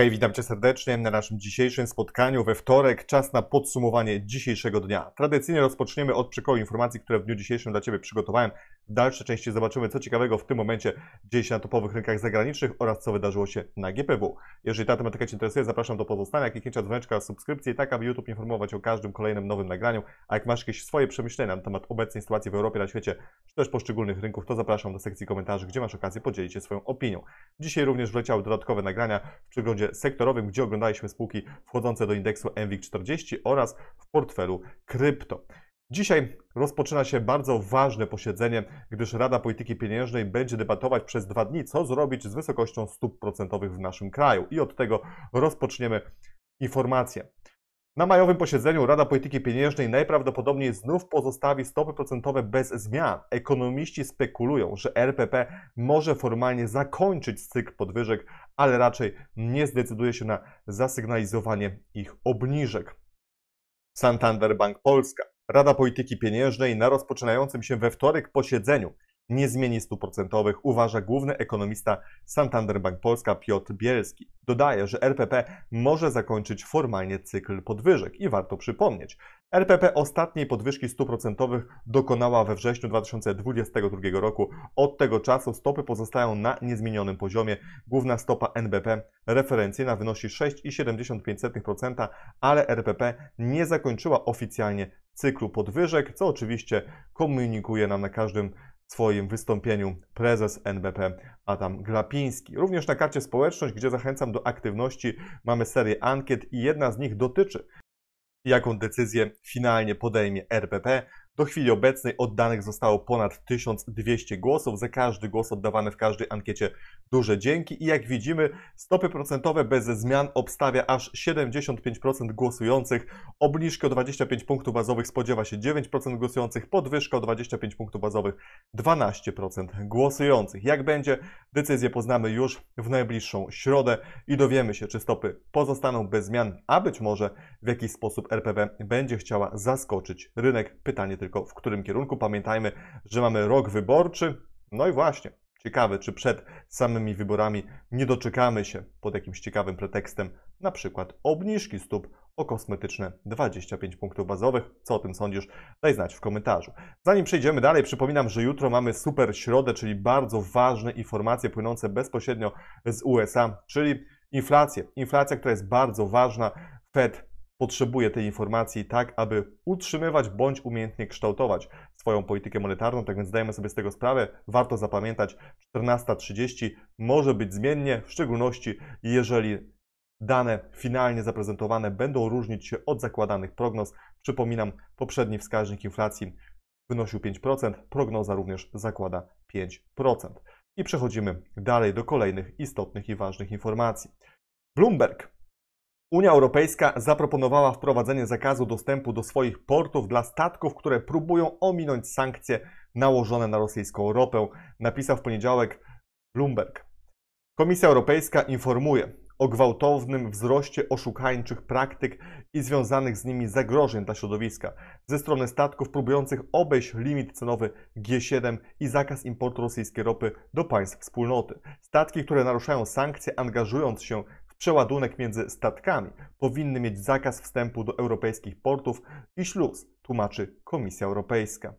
Hej, witam Cię serdecznie na naszym dzisiejszym spotkaniu we wtorek. Czas na podsumowanie dzisiejszego dnia. Tradycyjnie rozpoczniemy od przykoju informacji, które w dniu dzisiejszym dla Ciebie przygotowałem. W dalszej części zobaczymy, co ciekawego w tym momencie dzieje się na topowych rynkach zagranicznych oraz co wydarzyło się na GPW. Jeżeli ta tematyka Cię interesuje, zapraszam do pozostania, kliknięcia dzwoneczka, subskrypcji, tak aby YouTube informować o każdym kolejnym nowym nagraniu. A jak masz jakieś swoje przemyślenia na temat obecnej sytuacji w Europie, na świecie, czy też poszczególnych rynków, to zapraszam do sekcji komentarzy, gdzie masz okazję podzielić się swoją opinią. Dzisiaj również wleciały dodatkowe nagrania w przeglądzie indeksie sektorowym, gdzie oglądaliśmy spółki wchodzące do indeksu MWIG40 oraz w portfelu krypto. Dzisiaj rozpoczyna się bardzo ważne posiedzenie, gdyż Rada Polityki Pieniężnej będzie debatować przez dwa dni, co zrobić z wysokością stóp procentowych w naszym kraju. I od tego rozpoczniemy informacje. Na majowym posiedzeniu Rada Polityki Pieniężnej najprawdopodobniej znów pozostawi stopy procentowe bez zmian. Ekonomiści spekulują, że RPP może formalnie zakończyć cykl podwyżek, ale raczej nie zdecyduje się na zasygnalizowanie ich obniżek. Santander Bank Polska. Rada Polityki Pieniężnej na rozpoczynającym się we wtorek posiedzeniu nie zmieni stóp procentowych, uważa główny ekonomista Santander Bank Polska Piotr Bielski. Dodaje, że RPP może zakończyć formalnie cykl podwyżek i warto przypomnieć. RPP ostatniej podwyżki stóp procentowych dokonała we wrześniu 2022 roku. Od tego czasu stopy pozostają na niezmienionym poziomie. Główna stopa NBP referencyjna wynosi 6,75%, ale RPP nie zakończyła oficjalnie cyklu podwyżek, co oczywiście komunikuje nam na każdym w swoim wystąpieniu prezes NBP Adam Glapiński. Również na karcie społeczność, gdzie zachęcam do aktywności, mamy serię ankiet i jedna z nich dotyczy, jaką decyzję finalnie podejmie RPP do chwili obecnej oddanych zostało ponad 1200 głosów. Za każdy głos oddawany w każdej ankiecie duże dzięki. I jak widzimy, stopy procentowe bez zmian obstawia aż 75% głosujących. Obniżki o 25 punktów bazowych spodziewa się 9% głosujących. Podwyżka o 25 punktów bazowych 12% głosujących. Jak będzie, decyzję poznamy już w najbliższą środę i dowiemy się, czy stopy pozostaną bez zmian, a być może w jakiś sposób RPB będzie chciała zaskoczyć rynek. Pytanie tylko tylko w którym kierunku. Pamiętajmy, że mamy rok wyborczy. No i właśnie, ciekawe, czy przed samymi wyborami nie doczekamy się pod jakimś ciekawym pretekstem, na przykład obniżki stóp o kosmetyczne 25 punktów bazowych. Co o tym sądzisz? Daj znać w komentarzu. Zanim przejdziemy dalej, przypominam, że jutro mamy super środę, czyli bardzo ważne informacje płynące bezpośrednio z USA, czyli inflację. Inflacja, która jest bardzo ważna. Fed potrzebuje tej informacji tak, aby utrzymywać bądź umiejętnie kształtować swoją politykę monetarną. Tak więc zdajemy sobie z tego sprawę. Warto zapamiętać, 14.30 może być zmiennie, w szczególności jeżeli dane finalnie zaprezentowane będą różnić się od zakładanych prognoz. Przypominam, poprzedni wskaźnik inflacji wynosił 5%, prognoza również zakłada 5%. I przechodzimy dalej do kolejnych istotnych i ważnych informacji. Bloomberg Unia Europejska zaproponowała wprowadzenie zakazu dostępu do swoich portów dla statków, które próbują ominąć sankcje nałożone na rosyjską ropę, napisał w poniedziałek Bloomberg. Komisja Europejska informuje o gwałtownym wzroście oszukańczych praktyk i związanych z nimi zagrożeń dla środowiska ze strony statków próbujących obejść limit cenowy G7 i zakaz importu rosyjskiej ropy do państw wspólnoty. Statki, które naruszają sankcje, angażując się Przeładunek między statkami powinny mieć zakaz wstępu do europejskich portów i śluz, tłumaczy Komisja Europejska.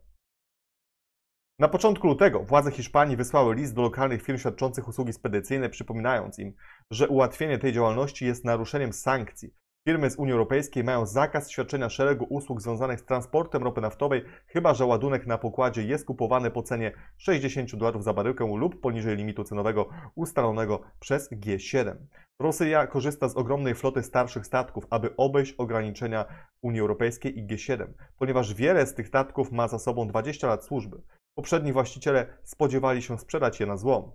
Na początku lutego władze Hiszpanii wysłały list do lokalnych firm świadczących usługi spedycyjne, przypominając im, że ułatwienie tej działalności jest naruszeniem sankcji Firmy z Unii Europejskiej mają zakaz świadczenia szeregu usług związanych z transportem ropy naftowej, chyba że ładunek na pokładzie jest kupowany po cenie 60 dolarów za baryłkę lub poniżej limitu cenowego ustalonego przez G7. Rosja korzysta z ogromnej floty starszych statków, aby obejść ograniczenia Unii Europejskiej i G7, ponieważ wiele z tych statków ma za sobą 20 lat służby. Poprzedni właściciele spodziewali się sprzedać je na złom.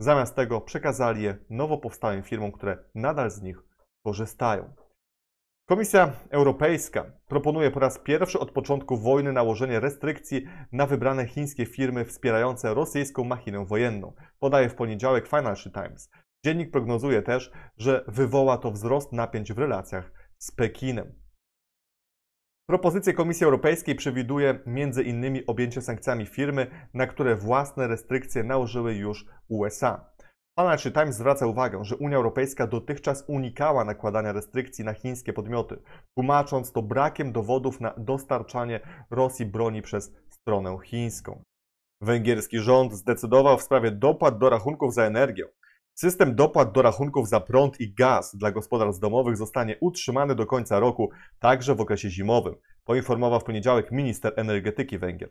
Zamiast tego przekazali je nowo powstałym firmom, które nadal z nich korzystają. Komisja Europejska proponuje po raz pierwszy od początku wojny nałożenie restrykcji na wybrane chińskie firmy wspierające rosyjską machinę wojenną, podaje w poniedziałek Financial Times. Dziennik prognozuje też, że wywoła to wzrost napięć w relacjach z Pekinem. Propozycje Komisji Europejskiej przewiduje m.in. objęcie sankcjami firmy, na które własne restrykcje nałożyły już USA. Financial Times zwraca uwagę, że Unia Europejska dotychczas unikała nakładania restrykcji na chińskie podmioty, tłumacząc to brakiem dowodów na dostarczanie Rosji broni przez stronę chińską. Węgierski rząd zdecydował w sprawie dopłat do rachunków za energię. System dopłat do rachunków za prąd i gaz dla gospodarstw domowych zostanie utrzymany do końca roku, także w okresie zimowym, poinformował w poniedziałek minister energetyki Węgier.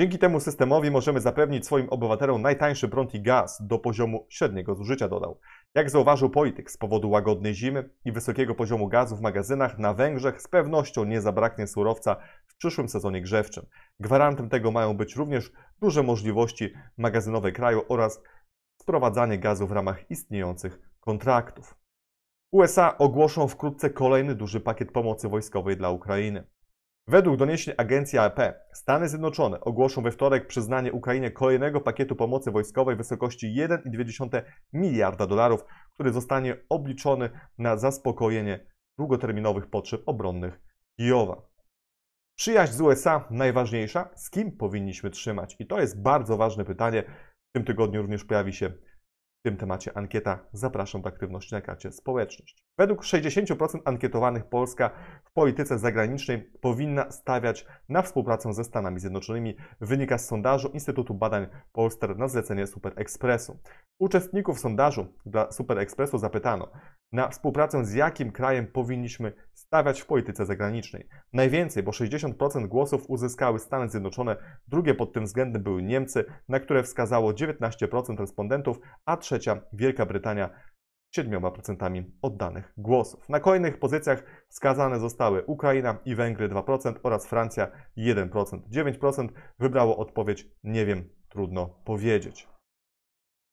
Dzięki temu systemowi możemy zapewnić swoim obywatelom najtańszy prąd i gaz do poziomu średniego zużycia, dodał. Jak zauważył polityk, z powodu łagodnej zimy i wysokiego poziomu gazu w magazynach na Węgrzech z pewnością nie zabraknie surowca w przyszłym sezonie grzewczym. Gwarantem tego mają być również duże możliwości magazynowe kraju oraz sprowadzanie gazu w ramach istniejących kontraktów. USA ogłoszą wkrótce kolejny duży pakiet pomocy wojskowej dla Ukrainy. Według doniesień agencji AP Stany Zjednoczone ogłoszą we wtorek przyznanie Ukrainie kolejnego pakietu pomocy wojskowej w wysokości 1,2 miliarda dolarów, który zostanie obliczony na zaspokojenie długoterminowych potrzeb obronnych Kijowa. Przyjaźń z USA najważniejsza? Z kim powinniśmy trzymać? I to jest bardzo ważne pytanie. W tym tygodniu również pojawi się w tym temacie ankieta. Zapraszam do aktywności na karcie społeczność. Według 60% ankietowanych Polska w polityce zagranicznej powinna stawiać na współpracę ze Stanami Zjednoczonymi, wynika z sondażu Instytutu Badań Polster na zlecenie Super Expressu. Uczestników sondażu dla Super Expressu zapytano, na współpracę z jakim krajem powinniśmy stawiać w polityce zagranicznej. Najwięcej, bo 60% głosów uzyskały Stany Zjednoczone, drugie pod tym względem były Niemcy, na które wskazało 19% respondentów, a trzecia Wielka Brytania 7% oddanych głosów. Na kolejnych pozycjach wskazane zostały Ukraina i Węgry 2% oraz Francja 1%. 9% wybrało odpowiedź nie wiem, trudno powiedzieć.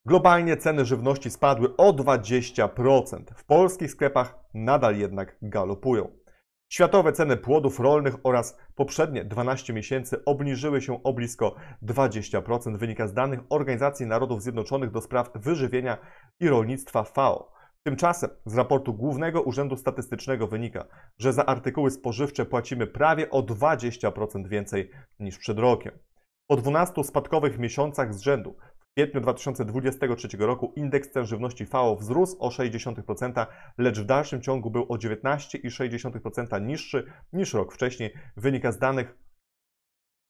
Globalnie ceny żywności spadły o 20%. W polskich sklepach nadal jednak galopują. Światowe ceny płodów rolnych oraz poprzednie 12 miesięcy obniżyły się o blisko 20%, wynika z danych Organizacji Narodów Zjednoczonych do spraw wyżywienia i rolnictwa FAO. Tymczasem z raportu Głównego Urzędu Statystycznego wynika, że za artykuły spożywcze płacimy prawie o 20% więcej niż przed rokiem. Po 12 spadkowych miesiącach z rzędu kwietniu 2023 roku indeks cen żywności FAO wzrósł o 0,6%, lecz w dalszym ciągu był o 19,6% niższy niż rok wcześniej. Wynika z danych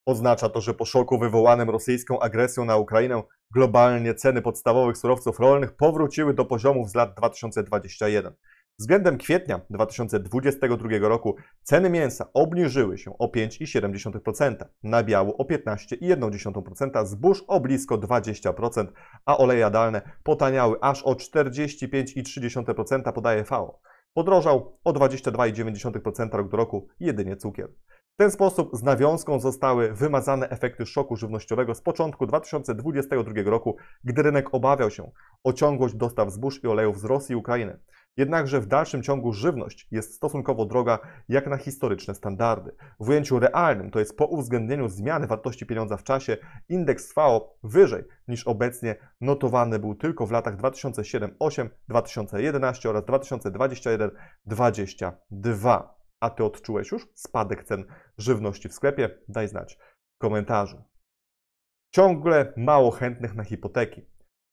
Oznacza to, że po szoku wywołanym rosyjską agresją na Ukrainę globalnie ceny podstawowych surowców rolnych powróciły do poziomów z lat 2021. Względem kwietnia 2022 roku ceny mięsa obniżyły się o 5,7%, biału, o 15,1%, zbóż o blisko 20%, a oleje jadalne potaniały aż o 45,3% podaje FAO. Podrożał o 22,9% rok do roku jedynie cukier. W ten sposób z nawiązką zostały wymazane efekty szoku żywnościowego z początku 2022 roku, gdy rynek obawiał się o ciągłość dostaw zbóż i olejów z Rosji i Ukrainy. Jednakże w dalszym ciągu żywność jest stosunkowo droga jak na historyczne standardy. W ujęciu realnym, to jest po uwzględnieniu zmiany wartości pieniądza w czasie, indeks FAO wyżej niż obecnie notowany był tylko w latach 2007-8, 2011 oraz 2021-22. A Ty odczułeś już spadek cen żywności w sklepie? Daj znać w komentarzu. Ciągle mało chętnych na hipoteki.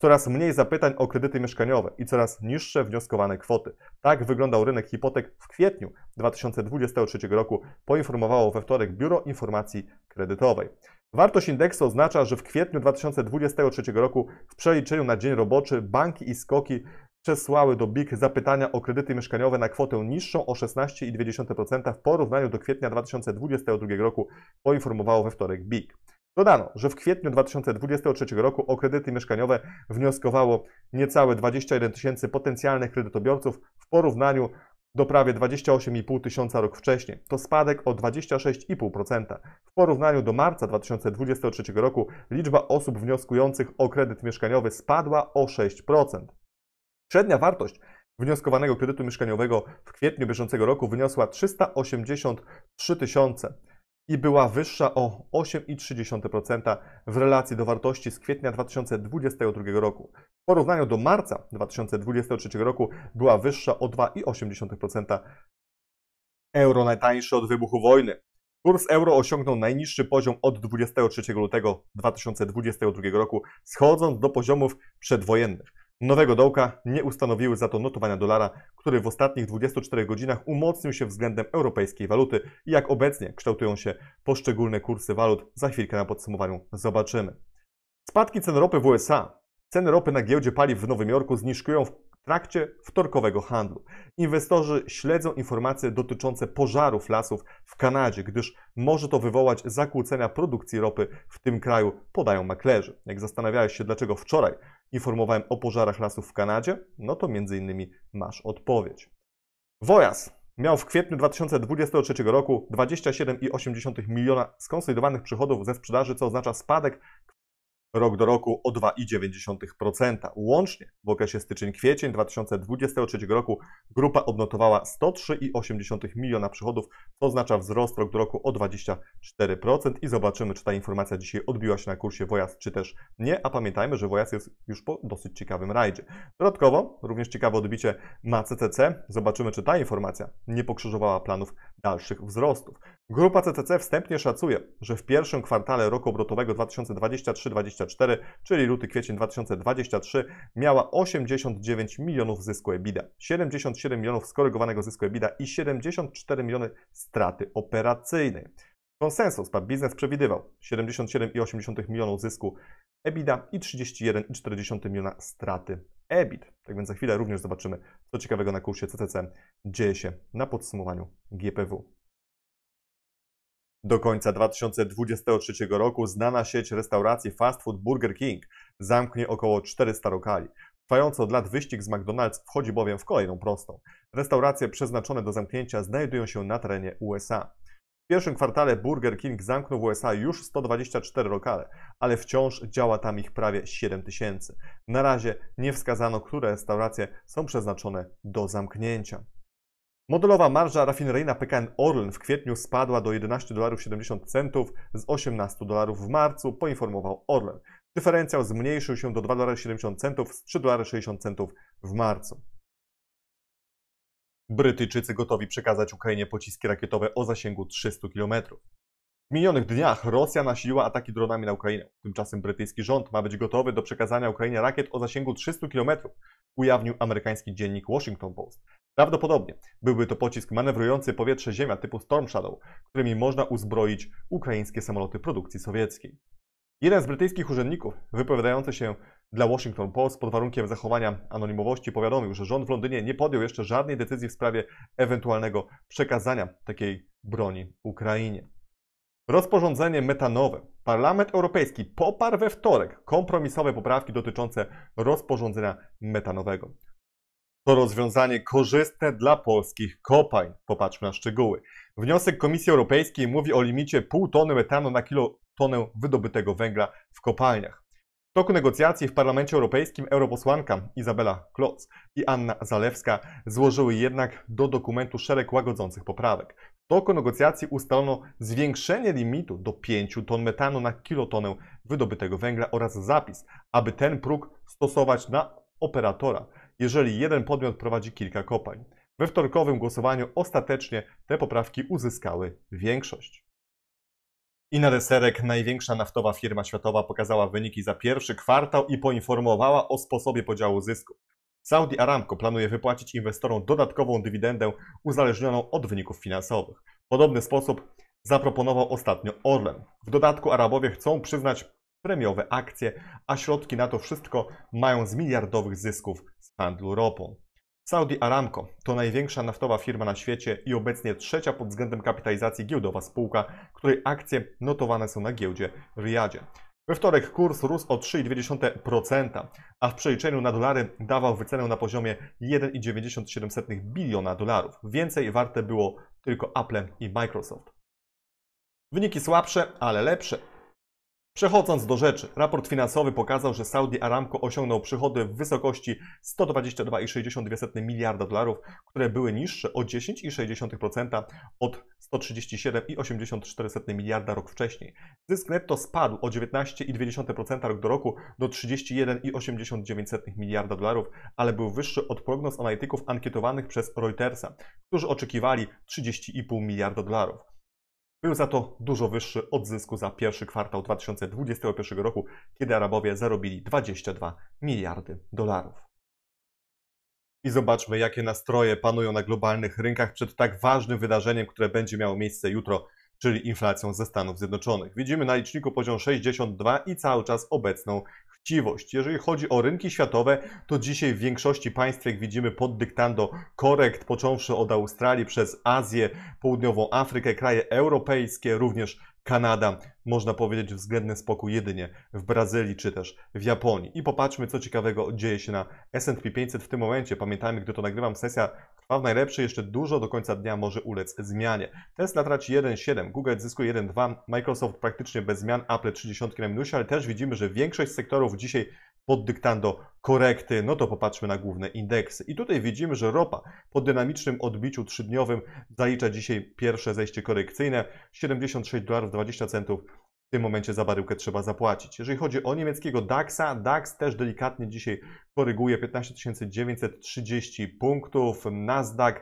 Coraz mniej zapytań o kredyty mieszkaniowe i coraz niższe wnioskowane kwoty. Tak wyglądał rynek hipotek w kwietniu 2023 roku, poinformowało we wtorek Biuro Informacji Kredytowej. Wartość indeksu oznacza, że w kwietniu 2023 roku w przeliczeniu na dzień roboczy banki i skoki przesłały do BIK zapytania o kredyty mieszkaniowe na kwotę niższą o 16,2% w porównaniu do kwietnia 2022 roku, poinformowało we wtorek BIK. Dodano, że w kwietniu 2023 roku o kredyty mieszkaniowe wnioskowało niecałe 21 tysięcy potencjalnych kredytobiorców w porównaniu do prawie 28,5 tysiąca rok wcześniej. To spadek o 26,5%. W porównaniu do marca 2023 roku liczba osób wnioskujących o kredyt mieszkaniowy spadła o 6%. Średnia wartość wnioskowanego kredytu mieszkaniowego w kwietniu bieżącego roku wyniosła 383 tysiące i była wyższa o 8,3% w relacji do wartości z kwietnia 2022 roku. W porównaniu do marca 2023 roku była wyższa o 2,8%. Euro najtańsze od wybuchu wojny. Kurs euro osiągnął najniższy poziom od 23 lutego 2022 roku, schodząc do poziomów przedwojennych nowego dołka nie ustanowiły za to notowania dolara, który w ostatnich 24 godzinach umocnił się względem europejskiej waluty i jak obecnie kształtują się poszczególne kursy walut, za chwilkę na podsumowaniu zobaczymy. Spadki cen ropy w USA. Ceny ropy na giełdzie paliw w Nowym Jorku zniżkują w trakcie wtorkowego handlu. Inwestorzy śledzą informacje dotyczące pożarów lasów w Kanadzie, gdyż może to wywołać zakłócenia produkcji ropy w tym kraju, podają maklerzy. Jak zastanawiałeś się, dlaczego wczoraj informowałem o pożarach lasów w Kanadzie, no to między innymi masz odpowiedź. Wojas miał w kwietniu 2023 roku 27,8 miliona skonsolidowanych przychodów ze sprzedaży, co oznacza spadek rok do roku o 2,9%. Łącznie w okresie styczeń-kwiecień 2023 roku grupa odnotowała 103,8 miliona przychodów, co oznacza wzrost rok do roku o 24% i zobaczymy, czy ta informacja dzisiaj odbiła się na kursie Wojas, czy też nie, a pamiętajmy, że Wojas jest już po dosyć ciekawym rajdzie. Dodatkowo również ciekawe odbicie ma CCC. Zobaczymy, czy ta informacja nie pokrzyżowała planów dalszych wzrostów. Grupa CCC wstępnie szacuje, że w pierwszym kwartale roku obrotowego 2023-2024, czyli luty-kwiecień 2023, miała 89 milionów zysku EBITDA, 77 milionów skorygowanego zysku EBITDA i 74 miliony straty operacyjnej. Konsensus PAP Biznes przewidywał 77,8 milionów zysku EBITDA i 31,4 miliona straty EBIT. Tak więc za chwilę również zobaczymy, co ciekawego na kursie CCC dzieje się na podsumowaniu GPW. Do końca 2023 roku znana sieć restauracji fast food Burger King zamknie około 400 lokali. Trwający od lat wyścig z McDonald's wchodzi bowiem w kolejną prostą. Restauracje przeznaczone do zamknięcia znajdują się na terenie USA. W pierwszym kwartale Burger King zamknął w USA już 124 lokale, ale wciąż działa tam ich prawie 7 tysięcy. Na razie nie wskazano, które restauracje są przeznaczone do zamknięcia. Modelowa marża rafineryjna PKN Orlen w kwietniu spadła do 11,70 z 18 dolarów w marcu, poinformował Orlen. Dyferencjał zmniejszył się do 2,70 z 3,60 w marcu. Brytyjczycy gotowi przekazać Ukrainie pociski rakietowe o zasięgu 300 km. W minionych dniach Rosja nasiliła ataki dronami na Ukrainę. Tymczasem brytyjski rząd ma być gotowy do przekazania Ukrainie rakiet o zasięgu 300 km, ujawnił amerykański dziennik Washington Post. Prawdopodobnie byłby to pocisk manewrujący powietrze-ziemia typu Storm Shadow, którymi można uzbroić ukraińskie samoloty produkcji sowieckiej. Jeden z brytyjskich urzędników, wypowiadający się dla Washington Post pod warunkiem zachowania anonimowości powiadomił, że rząd w Londynie nie podjął jeszcze żadnej decyzji w sprawie ewentualnego przekazania takiej broni Ukrainie. Rozporządzenie metanowe. Parlament Europejski poparł we wtorek kompromisowe poprawki dotyczące rozporządzenia metanowego. To rozwiązanie korzystne dla polskich kopalń. Popatrzmy na szczegóły. Wniosek Komisji Europejskiej mówi o limicie pół tony metanu na kilotonę wydobytego węgla w kopalniach. W toku negocjacji w Parlamencie Europejskim europosłanka Izabela Kloc i Anna Zalewska złożyły jednak do dokumentu szereg łagodzących poprawek. W toku negocjacji ustalono zwiększenie limitu do 5 ton metanu na kilotonę wydobytego węgla oraz zapis, aby ten próg stosować na operatora, jeżeli jeden podmiot prowadzi kilka kopalń. We wtorkowym głosowaniu ostatecznie te poprawki uzyskały większość. I na deserek największa naftowa firma światowa pokazała wyniki za pierwszy kwartał i poinformowała o sposobie podziału zysku. Saudi Aramco planuje wypłacić inwestorom dodatkową dywidendę uzależnioną od wyników finansowych. Podobny sposób zaproponował ostatnio Orlen. W dodatku Arabowie chcą przyznać premiowe akcje, a środki na to wszystko mają z miliardowych zysków z handlu ropą. Saudi Aramco to największa naftowa firma na świecie i obecnie trzecia pod względem kapitalizacji giełdowa spółka, której akcje notowane są na giełdzie w Riyadzie. We wtorek kurs rósł o 3,2%, a w przeliczeniu na dolary dawał wycenę na poziomie 1,97 biliona dolarów. Więcej warte było tylko Apple i Microsoft. Wyniki słabsze, ale lepsze. Przechodząc do rzeczy, raport finansowy pokazał, że Saudi Aramco osiągnął przychody w wysokości 122,62 miliarda dolarów, które były niższe o 10,6% od 137,84 miliarda rok wcześniej. Zysk netto spadł o 19,2% rok do roku do 31,89 miliarda dolarów, ale był wyższy od prognoz analityków ankietowanych przez Reutersa, którzy oczekiwali 30,5 miliarda dolarów. Był za to dużo wyższy od zysku za pierwszy kwartał 2021 roku, kiedy Arabowie zarobili 22 miliardy dolarów. I zobaczmy, jakie nastroje panują na globalnych rynkach przed tak ważnym wydarzeniem, które będzie miało miejsce jutro, czyli inflacją ze Stanów Zjednoczonych. Widzimy na liczniku poziom 62 i cały czas obecną Chciwość. Jeżeli chodzi o rynki światowe, to dzisiaj w większości państw, jak widzimy, pod dyktando korekt, począwszy od Australii przez Azję, Południową Afrykę, kraje europejskie, również Kanada, można powiedzieć względny spokój jedynie w Brazylii czy też w Japonii. I popatrzmy, co ciekawego dzieje się na S&P 500 w tym momencie. Pamiętajmy, gdy to nagrywam, sesja trwa w najlepszy, jeszcze dużo do końca dnia może ulec zmianie. Tesla traci 1,7, Google zyskuje 1,2, Microsoft praktycznie bez zmian, Apple 30 na minusie, ale też widzimy, że większość sektorów dzisiaj pod dyktando korekty, no to popatrzmy na główne indeksy. I tutaj widzimy, że ropa po dynamicznym odbiciu trzydniowym zalicza dzisiaj pierwsze zejście korekcyjne 76 dolarów 20 centów w tym momencie za baryłkę trzeba zapłacić. Jeżeli chodzi o niemieckiego DAXa, DAX też delikatnie dzisiaj koryguje 15 930 punktów, Nasdaq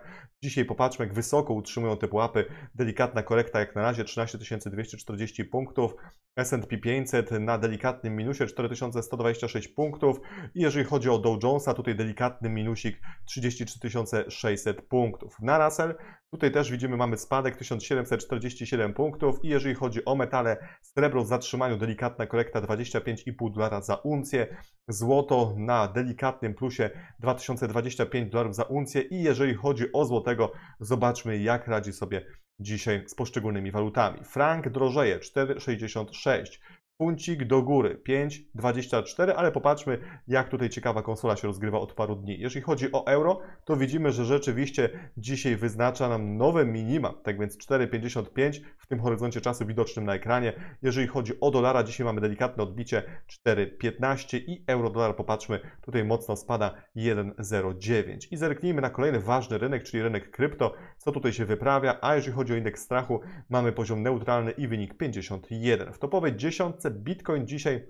Dzisiaj popatrzmy, jak wysoko utrzymują te pułapy. Delikatna korekta jak na razie 13 240 punktów. S&P 500 na delikatnym minusie 4126 punktów. I jeżeli chodzi o Dow Jonesa, tutaj delikatny minusik 33600 punktów. Na Russell Tutaj też widzimy, mamy spadek 1747 punktów i jeżeli chodzi o metale, srebro w zatrzymaniu, delikatna korekta 25,5 dolara za uncję, złoto na delikatnym plusie 2025 dolarów za uncję i jeżeli chodzi o złotego, zobaczmy jak radzi sobie dzisiaj z poszczególnymi walutami. Frank drożeje 4,66, Puncik do góry 5,24, ale popatrzmy, jak tutaj ciekawa konsola się rozgrywa od paru dni. Jeżeli chodzi o euro, to widzimy, że rzeczywiście dzisiaj wyznacza nam nowe minima, tak więc 4,55 w tym horyzoncie czasu widocznym na ekranie. Jeżeli chodzi o dolara, dzisiaj mamy delikatne odbicie 4,15 i euro-dolar, popatrzmy, tutaj mocno spada 1,09. I zerknijmy na kolejny ważny rynek, czyli rynek krypto co tutaj się wyprawia, a jeżeli chodzi o indeks strachu, mamy poziom neutralny i wynik 51. W topowej dziesiątce Bitcoin dzisiaj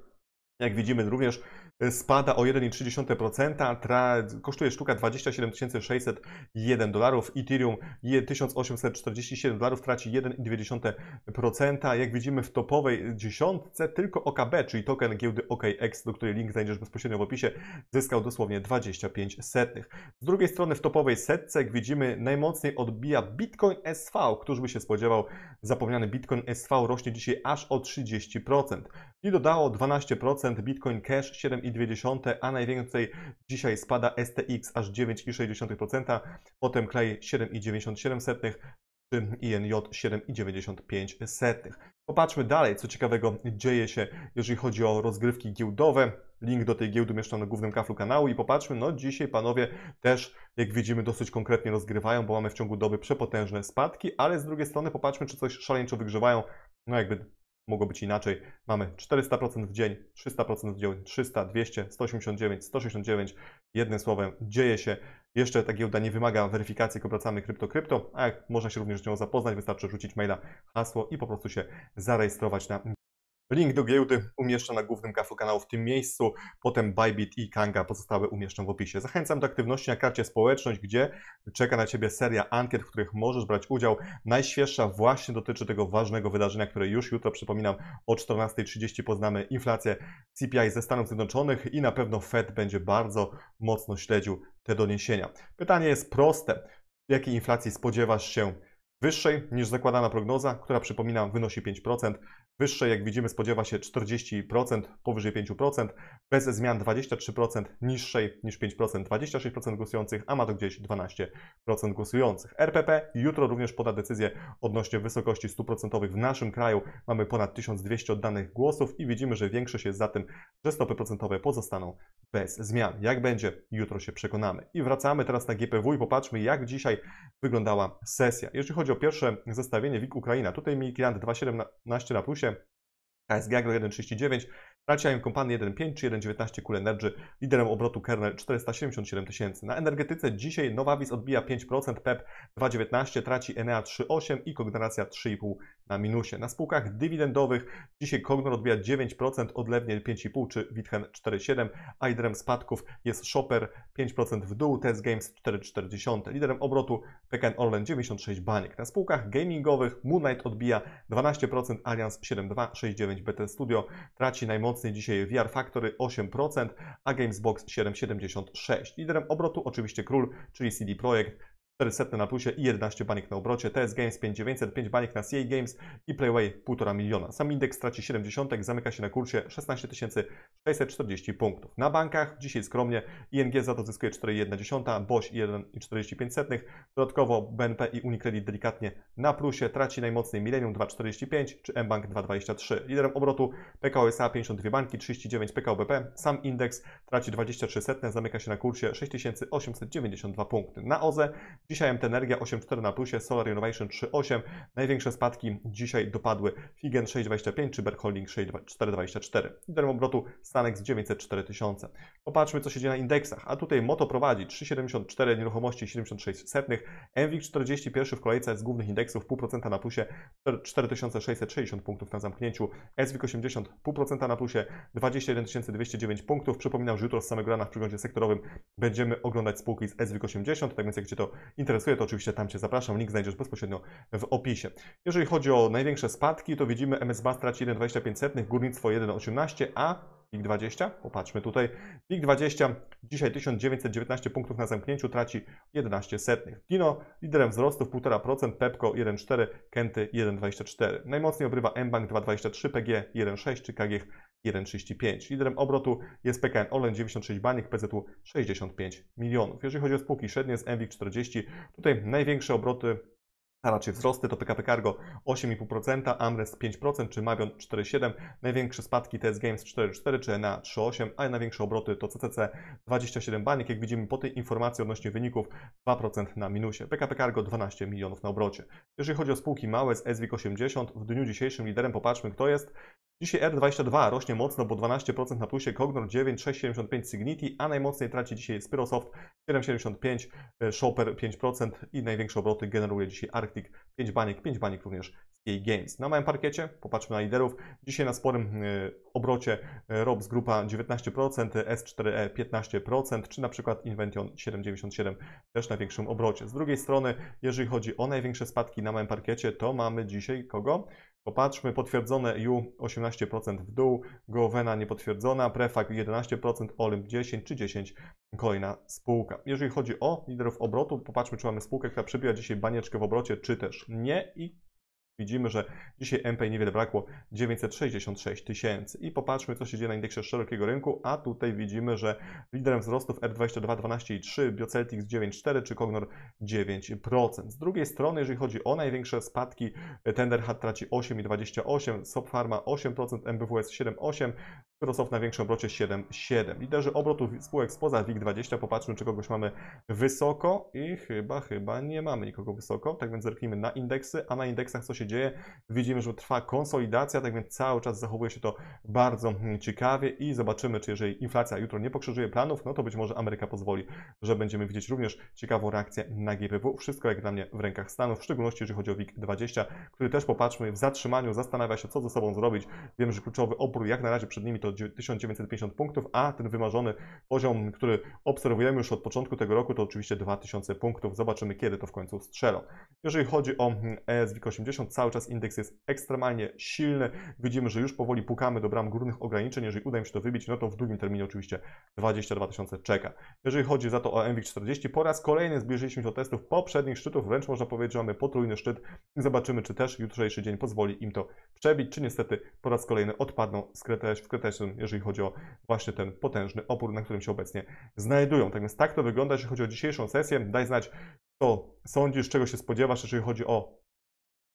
jak widzimy również E, spada o 1,3%, kosztuje sztuka 27 601 dolarów, Ethereum 1847 dolarów, traci 1,2%. Jak widzimy w topowej dziesiątce tylko OKB, czyli token giełdy OKX, do której link znajdziesz bezpośrednio w opisie, zyskał dosłownie 25 setnych. Z drugiej strony w topowej setce, jak widzimy, najmocniej odbija Bitcoin SV, któż by się spodziewał, zapomniany Bitcoin SV rośnie dzisiaj aż o 30%. I dodało 12% Bitcoin Cash i 2,2, a najwięcej dzisiaj spada STX aż 9,6%, potem klej 7,97%, INJ 7,95. Popatrzmy dalej, co ciekawego dzieje się, jeżeli chodzi o rozgrywki giełdowe. Link do tej giełdy umieszczam na głównym kaflu kanału i popatrzmy, no dzisiaj panowie też, jak widzimy, dosyć konkretnie rozgrywają, bo mamy w ciągu doby przepotężne spadki, ale z drugiej strony popatrzmy, czy coś szaleńczo wygrzewają. No jakby mogło być inaczej. Mamy 400% w dzień, 300% w dzień, 300, 200, 189, 169. Jednym słowem, dzieje się. Jeszcze ta giełda nie wymaga weryfikacji, jak obracamy krypto, krypto, a jak można się również z nią zapoznać, wystarczy rzucić maila, hasło i po prostu się zarejestrować na Link do giełdy umieszczę na głównym kafu kanału w tym miejscu, potem Bybit i Kanga pozostałe umieszczę w opisie. Zachęcam do aktywności na karcie społeczność, gdzie czeka na Ciebie seria ankiet, w których możesz brać udział. Najświeższa właśnie dotyczy tego ważnego wydarzenia, które już jutro, przypominam, o 14.30 poznamy inflację CPI ze Stanów Zjednoczonych i na pewno Fed będzie bardzo mocno śledził te doniesienia. Pytanie jest proste. Jakiej inflacji spodziewasz się wyższej niż zakładana prognoza, która przypominam wynosi 5%. Wyższe, jak widzimy, spodziewa się 40%, powyżej 5%, bez zmian 23%, niższej niż 5%, 26% głosujących, a ma to gdzieś 12% głosujących. RPP jutro również poda decyzję odnośnie wysokości stóp procentowych. W naszym kraju mamy ponad 1200 oddanych głosów i widzimy, że większość jest za tym, że stopy procentowe pozostaną bez zmian. Jak będzie, jutro się przekonamy. I wracamy teraz na GPW i popatrzmy, jak dzisiaj wyglądała sesja. Jeżeli chodzi o pierwsze zestawienie WIG Ukraina, tutaj mi klient 2,17 na plusie, KSG Agro 1,39, Raciałem kompanii 1.5 czy 1.19 Cool Energy, liderem obrotu kernel 477 tysięcy. Na energetyce dzisiaj Nowawis odbija 5%, PEP 2.19, traci Enea 3.8 i Kognoracja 3,5 na minusie. Na spółkach dywidendowych dzisiaj Kognor odbija 9%, odlewnie 5,5 czy Witchen 4,7, a liderem spadków jest Shopper 5% w dół, Test Games 4,40. Liderem obrotu PKN Orlen 96 baniek. Na spółkach gamingowych Moonlight odbija 12%, Allianz 7,2, 6,9 BT Studio traci najmocniej najmocniej dzisiaj VR Factory 8%, a Gamesbox 7,76%. Liderem obrotu oczywiście król, czyli CD Projekt 400 na plusie i 11 baniek na obrocie, TS Games 5900, 5 baniek na CA Games i Playway 1,5 miliona. Sam indeks traci 70, zamyka się na kursie 16 640 punktów. Na bankach dzisiaj skromnie ING za to zyskuje 4,1, BOŚ 1,45, dodatkowo BNP i Unicredit delikatnie na plusie, traci najmocniej Millennium 2,45 czy mBank 2,23. Liderem obrotu PKO SA 52 banki, 39 PKO BP, sam indeks traci 23 setne, zamyka się na kursie 6892 punkty. Na OZE Dzisiaj MT-Energia 8,4 na plusie, Solar Innovation 3,8. Największe spadki dzisiaj dopadły Figen 6,25 czy Berg 6.424. 4,24. Liderem obrotu Stanex 904 tysiące. Popatrzmy, co się dzieje na indeksach. A tutaj Moto prowadzi 3,74 nieruchomości 76 setnych. MWIG 41 w kolejce z głównych indeksów, 0,5% na plusie, 4660 punktów na zamknięciu. SWIG 80, 0,5% na plusie, 21.209 punktów. Przypominam, że jutro z samego rana w przeglądzie sektorowym będziemy oglądać spółki z SWIG 80, tak więc jak Cię to interesuje, to oczywiście tam Cię zapraszam. Link znajdziesz bezpośrednio w opisie. Jeżeli chodzi o największe spadki, to widzimy MSB straci 1,25, górnictwo 1,18, a WIG20, popatrzmy tutaj, WIG20 dzisiaj 1919 punktów na zamknięciu traci 11 setnych. Dino liderem wzrostu 1,5%, Pepco 1,4, Kenty 1,24. Najmocniej obrywa mBank 2,23, PG 1,6 czy KGH 1,35. Liderem obrotu jest PKN Orlen 96 baniek, PZU 65 milionów. Jeżeli chodzi o spółki średnie z MWIG 40, tutaj największe obroty a raczej wzrosty to PKP Cargo 8,5%, Amres 5% czy Mavion 4,7%, największe spadki TS Games 4,4% czy na 3,8%, a największe obroty to CCC 27 baniek. Jak widzimy po tej informacji odnośnie wyników 2% na minusie. PKP Cargo 12 milionów na obrocie. Jeżeli chodzi o spółki małe z SWIG 80, w dniu dzisiejszym liderem popatrzmy kto jest. Dzisiaj R22 rośnie mocno, bo 12% na plusie, Cognor 9, 6,75 Signity, a najmocniej traci dzisiaj Spirosoft 7,75, Shopper 5% i największe obroty generuje dzisiaj Arctic 5 baniek, 5 baniek również Games. Na małym parkiecie, popatrzmy na liderów, dzisiaj na sporym y, obrocie y, Robs Grupa 19%, S4E 15%, czy na przykład Invention 7,97 też na większym obrocie. Z drugiej strony, jeżeli chodzi o największe spadki na małym parkiecie, to mamy dzisiaj kogo? Popatrzmy, potwierdzone U 18% w dół, Govena niepotwierdzona, Prefag 11%, Olymp 10 czy 10 kolejna spółka. Jeżeli chodzi o liderów obrotu, popatrzmy, czy mamy spółkę, która przebija dzisiaj banieczkę w obrocie, czy też nie i Widzimy, że dzisiaj MP niewiele brakło, 966 tysięcy. I popatrzmy, co się dzieje na indeksie szerokiego rynku, a tutaj widzimy, że liderem wzrostów R22 12 i 3, Bioceltics 9,4 czy Cognor 9%. Z drugiej strony, jeżeli chodzi o największe spadki, Tenderhat traci 8,28, Sopharma 8%, MBWS 7,8, które są w największym obrocie 7,7. Liderzy obrotu spółek spoza WIG20, popatrzmy czy kogoś mamy wysoko i chyba, chyba nie mamy nikogo wysoko, tak więc zerknijmy na indeksy, a na indeksach co się dzieje? Widzimy, że trwa konsolidacja, tak więc cały czas zachowuje się to bardzo hmm, ciekawie i zobaczymy, czy jeżeli inflacja jutro nie pokrzyżuje planów, no to być może Ameryka pozwoli, że będziemy widzieć również ciekawą reakcję na GPW. Wszystko jak dla mnie w rękach Stanów, w szczególności jeżeli chodzi o WIG20, który też popatrzmy w zatrzymaniu, zastanawia się co ze sobą zrobić. Wiem, że kluczowy opór jak na razie przed nimi to 1950 punktów, a ten wymarzony poziom, który obserwujemy już od początku tego roku, to oczywiście 2000 punktów. Zobaczymy, kiedy to w końcu strzelą. Jeżeli chodzi o mm, ESWIG 80, cały czas indeks jest ekstremalnie silny. Widzimy, że już powoli pukamy do bram górnych ograniczeń. Jeżeli uda mi się to wybić, no to w długim terminie oczywiście 22 tysiące czeka. Jeżeli chodzi za to o MWIG 40, po raz kolejny zbliżyliśmy się do testów poprzednich szczytów, wręcz można powiedzieć, że mamy potrójny szczyt i zobaczymy, czy też jutrzejszy dzień pozwoli im to przebić, czy niestety po raz kolejny odpadną w, kreteś, w, jeżeli chodzi o właśnie ten potężny opór, na którym się obecnie znajdują. Tak więc tak to wygląda, jeżeli chodzi o dzisiejszą sesję. Daj znać, co sądzisz, czego się spodziewasz, jeżeli chodzi o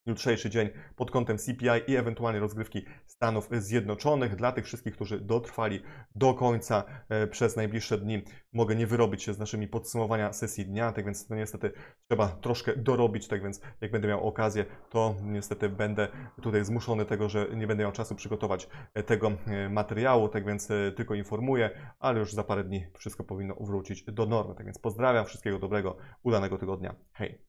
jutrzejszy dzień pod kątem CPI i ewentualnie rozgrywki Stanów Zjednoczonych. Dla tych wszystkich, którzy dotrwali do końca e, przez najbliższe dni, mogę nie wyrobić się z naszymi podsumowania sesji dnia, tak więc no niestety trzeba troszkę dorobić, tak więc jak będę miał okazję, to niestety będę tutaj zmuszony tego, że nie będę miał czasu przygotować e, tego e, materiału, tak więc tylko informuję, ale już za parę dni wszystko powinno wrócić do normy. Tak więc pozdrawiam, wszystkiego dobrego, udanego tygodnia. Hej!